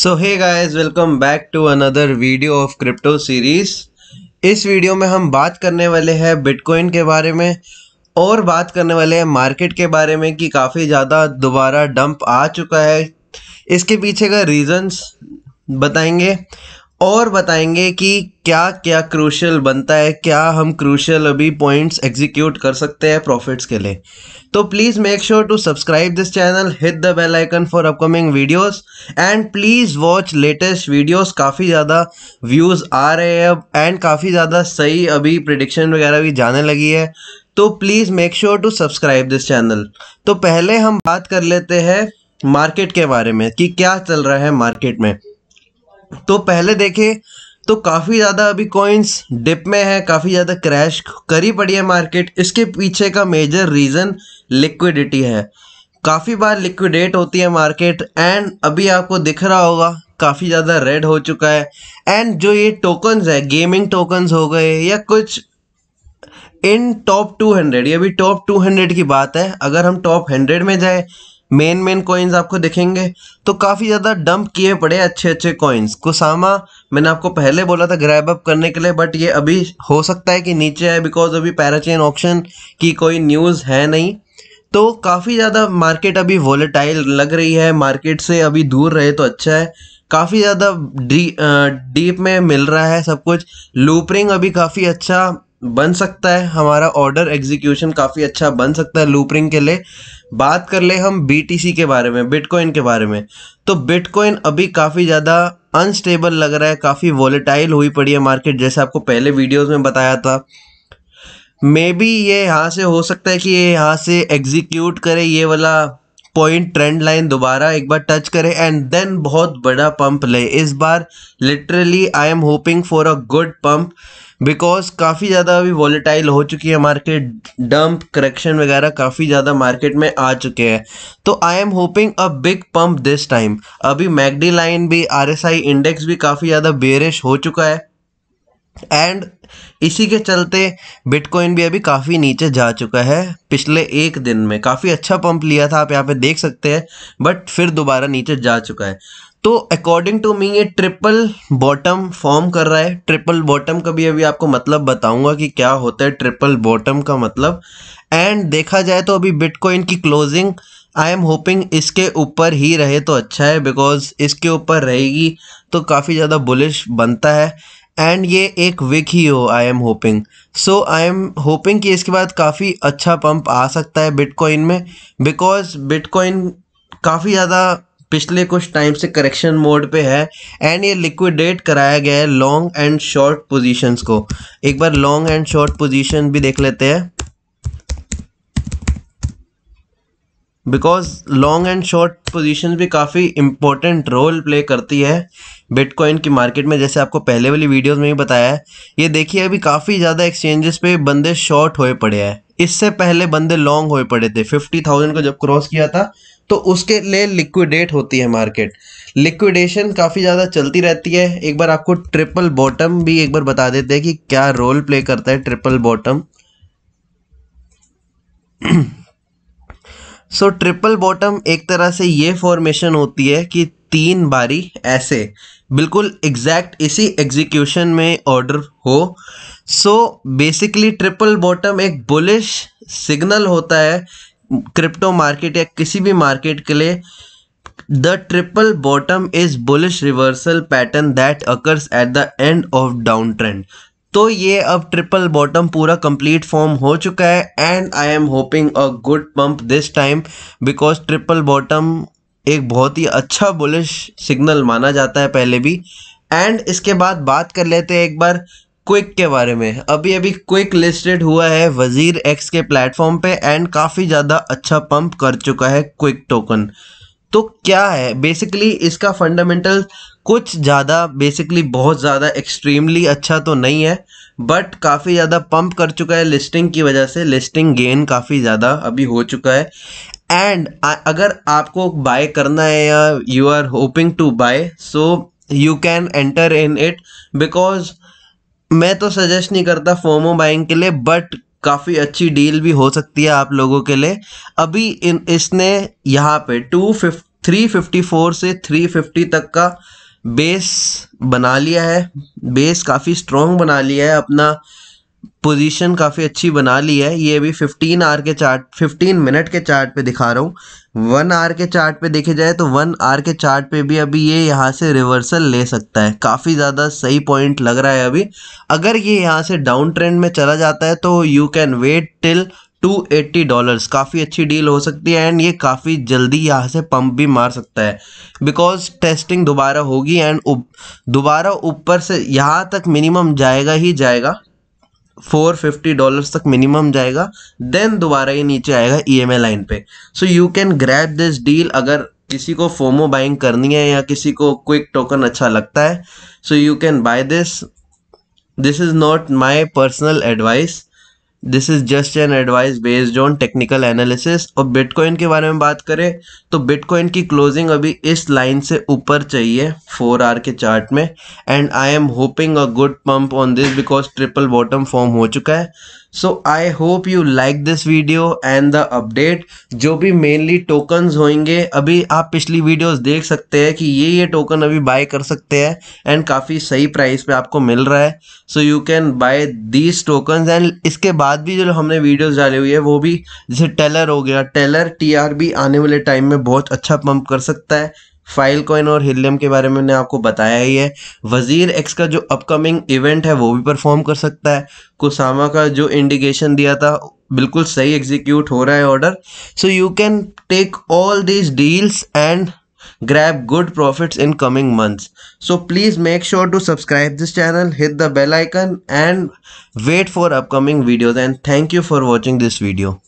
so hey guys welcome back to another video of crypto series इस video में हम बात करने वाले हैं बिटकॉइन के बारे में और बात करने वाले हैं मार्केट के बारे में कि काफ़ी ज़्यादा दोबारा डंप आ चुका है इसके पीछे का रीज़न्स बताएंगे और बताएंगे कि क्या क्या क्रूशल बनता है क्या हम क्रूशल अभी पॉइंट्स एग्जीक्यूट कर सकते हैं प्रॉफिट्स के लिए तो please make sure to subscribe this channel hit the bell icon for upcoming videos and please watch latest videos काफ़ी ज़्यादा व्यूज़ आ रहे हैं अब एंड काफ़ी ज़्यादा सही अभी प्रिडिक्शन वगैरह भी जाने लगी है तो please make sure to subscribe this channel तो पहले हम बात कर लेते हैं मार्केट के बारे में कि क्या चल रहा है मार्केट में तो पहले देखें तो काफ़ी ज़्यादा अभी कॉइन्स डिप में है काफ़ी ज़्यादा क्रैश करी पड़ी है मार्केट इसके पीछे का मेजर रीज़न लिक्विडिटी है काफ़ी बार लिक्विडेट होती है मार्केट एंड अभी आपको दिख रहा होगा काफ़ी ज़्यादा रेड हो चुका है एंड जो ये टोकन्स है गेमिंग टोकन्स हो गए या कुछ इन टॉप 200 ये अभी टॉप 200 की बात है अगर हम टॉप 100 में जाए मेन मेन कॉइन्स आपको दिखेंगे तो काफ़ी ज़्यादा डंप किए पड़े अच्छे अच्छे कॉइन्स कुसामा मैंने आपको पहले बोला था ग्रैब अप करने के लिए बट ये अभी हो सकता है कि नीचे है बिकॉज अभी पैराचेन ऑप्शन की कोई न्यूज़ है नहीं तो काफ़ी ज़्यादा मार्केट अभी वॉलेटाइल लग रही है मार्केट से अभी दूर रहे तो अच्छा है काफ़ी ज़्यादा डी डीप में मिल रहा है सब कुछ लूपरिंग अभी काफ़ी अच्छा बन सकता है हमारा ऑर्डर एग्जीक्यूशन काफ़ी अच्छा बन सकता है लूपरिंग के लिए बात कर ले हम बीटीसी के बारे में बिटकॉइन के बारे में तो बिटकॉइन अभी काफ़ी ज़्यादा अनस्टेबल लग रहा है काफ़ी वॉलेटाइल हुई पड़ी है मार्केट जैसे आपको पहले वीडियोस में बताया था मे बी ये यहाँ से हो सकता है कि ये यहाँ से एग्जीक्यूट करे ये वाला पॉइंट ट्रेंड लाइन दोबारा एक बार टच करे एंड देन बहुत बड़ा पंप ले इस बार literally I am hoping for a good pump because काफ़ी ज़्यादा अभी वॉलेटाइल हो चुकी है मार्केट डंप करेक्शन वगैरह काफ़ी ज़्यादा मार्केट में आ चुके हैं तो I am hoping a big pump this time अभी मैगडी लाइन भी आर एस आई इंडेक्स भी काफ़ी ज़्यादा बेरिश हो चुका है एंड इसी के चलते बिटकॉइन भी अभी काफ़ी नीचे जा चुका है पिछले एक दिन में काफ़ी अच्छा पंप लिया था आप यहाँ पे देख सकते हैं बट फिर दोबारा नीचे जा चुका है तो अकॉर्डिंग टू मी ये ट्रिपल बॉटम फॉर्म कर रहा है ट्रिपल बॉटम का भी अभी आपको मतलब बताऊंगा कि क्या होता है ट्रिपल बॉटम का मतलब एंड देखा जाए तो अभी बिटकॉइन की क्लोजिंग आई एम होपिंग इसके ऊपर ही रहे तो अच्छा है बिकॉज इसके ऊपर रहेगी तो काफ़ी ज़्यादा बुलिश बनता है एंड ये एक विक ही हो I am hoping so I am hoping कि इसके बाद काफ़ी अच्छा पंप आ सकता है बिटकॉइन में बिकॉज बिटकॉइन काफ़ी ज़्यादा पिछले कुछ टाइम से करेक्शन मोड पे है एंड ये लिक्विडेट कराया गया है लॉन्ग एंड शॉर्ट पोजीशंस को एक बार लॉन्ग एंड शॉर्ट पोजीशन भी देख लेते हैं because long and short position भी काफ़ी इंपॉर्टेंट रोल प्ले करती है बिटकॉइन की मार्केट में जैसे आपको पहले वाली वीडियोस में ही बताया है ये देखिए अभी काफ़ी ज़्यादा एक्सचेंजेस पे बंदे शॉर्ट होए पड़े हैं इससे पहले बंदे लॉन्ग होए पड़े थे फिफ्टी थाउजेंड को जब क्रॉस किया था तो उसके लिए लिक्विडेट होती है मार्केट लिक्विडेशन काफ़ी ज़्यादा चलती रहती है एक बार आपको ट्रिपल बॉटम भी एक बार बता देते हैं कि क्या रोल प्ले करता है triple bottom so triple bottom एक तरह से ये फॉर्मेशन होती है कि तीन बारी ऐसे बिल्कुल एग्जैक्ट इसी एग्जीक्यूशन में ऑर्डर हो सो बेसिकली ट्रिपल बॉटम एक बुलिश सिग्नल होता है क्रिप्टो मार्केट या किसी भी मार्केट के लिए the triple bottom is bullish reversal pattern that occurs at the end of down trend तो ये अब ट्रिपल बॉटम पूरा कंप्लीट फॉर्म हो चुका है and I am hoping a good pump this time because triple bottom एक बहुत ही अच्छा बुलिश सिग्नल माना जाता है पहले भी एंड इसके बाद बात कर लेते हैं एक बार क्विक के बारे में अभी अभी क्विक लिस्टेड हुआ है वजीर एक्स के प्लेटफॉर्म पे एंड काफ़ी ज़्यादा अच्छा पंप कर चुका है क्विक टोकन तो क्या है बेसिकली इसका फंडामेंटल कुछ ज़्यादा बेसिकली बहुत ज़्यादा एक्सट्रीमली अच्छा तो नहीं है बट काफ़ी ज़्यादा पंप कर चुका है लिस्टिंग की वजह से लिस्टिंग गेन काफ़ी ज़्यादा अभी हो चुका है एंड अगर आपको बाय करना है या you are hoping to buy so you can enter in it because मैं तो सजेस्ट नहीं करता फोमो बाइंग के लिए बट काफ़ी अच्छी डील भी हो सकती है आप लोगों के लिए अभी इन इसने यहाँ पे two fif three fifty four से थ्री फिफ्टी तक का बेस बना लिया है बेस काफ़ी स्ट्रॉन्ग बना लिया है अपना पोजीशन काफ़ी अच्छी बना ली है ये भी 15 आर के चार्ट 15 मिनट के चार्ट पे दिखा रहा हूँ वन आर के चार्ट पे देखे जाए तो वन आर के चार्ट पे भी अभी ये यहाँ से रिवर्सल ले सकता है काफ़ी ज़्यादा सही पॉइंट लग रहा है अभी अगर ये यहाँ से डाउन ट्रेंड में चला जाता है तो you can wait till two eighty dollars काफ़ी अच्छी डील हो सकती है एंड ये काफ़ी जल्दी यहाँ से पंप भी मार सकता है बिकॉज टेस्टिंग दोबारा होगी एंड दोबारा ऊपर से यहाँ तक मिनिमम जाएगा ही जाएगा फोर फिफ्टी डॉलर्स तक मिनिमम जाएगा देन दोबारा ये नीचे आएगा ई एम लाइन पे so you can grab this deal अगर किसी को फोमो बाइंग करनी है या किसी को क्विक टोकन अच्छा लगता है so you can buy this this is not my personal advice this is just an advice based on technical analysis और बिटकॉइन के बारे में बात करें तो बिटकॉइन की क्लोजिंग अभी इस लाइन से ऊपर चाहिए फोर आर के चार्ट में and I am hoping a good pump on this because triple bottom form हो चुका है so I hope you like this video and the update जो भी मेनली टोकन्स होंगे अभी आप पिछली वीडियोस देख सकते हैं कि ये ये टोकन अभी बाय कर सकते हैं एंड काफ़ी सही प्राइस पे आपको मिल रहा है so you can buy these tokens and इसके बाद भी जो हमने वीडियोस डाली हुई है वो भी जैसे टेलर हो गया टेलर भी आने वाले टाइम में बहुत अच्छा पंप कर सकता है फाइल कॉइन और हिलियम के बारे में मैंने आपको बताया ही है वजीर एक्स का जो अपकमिंग इवेंट है वो भी परफॉर्म कर सकता है कुसामा का जो इंडिकेशन दिया था बिल्कुल सही एग्जीक्यूट हो रहा है order so you can take all these deals and grab good profits in coming months so please make sure to subscribe this channel hit the bell icon and wait for upcoming videos and thank you for watching this video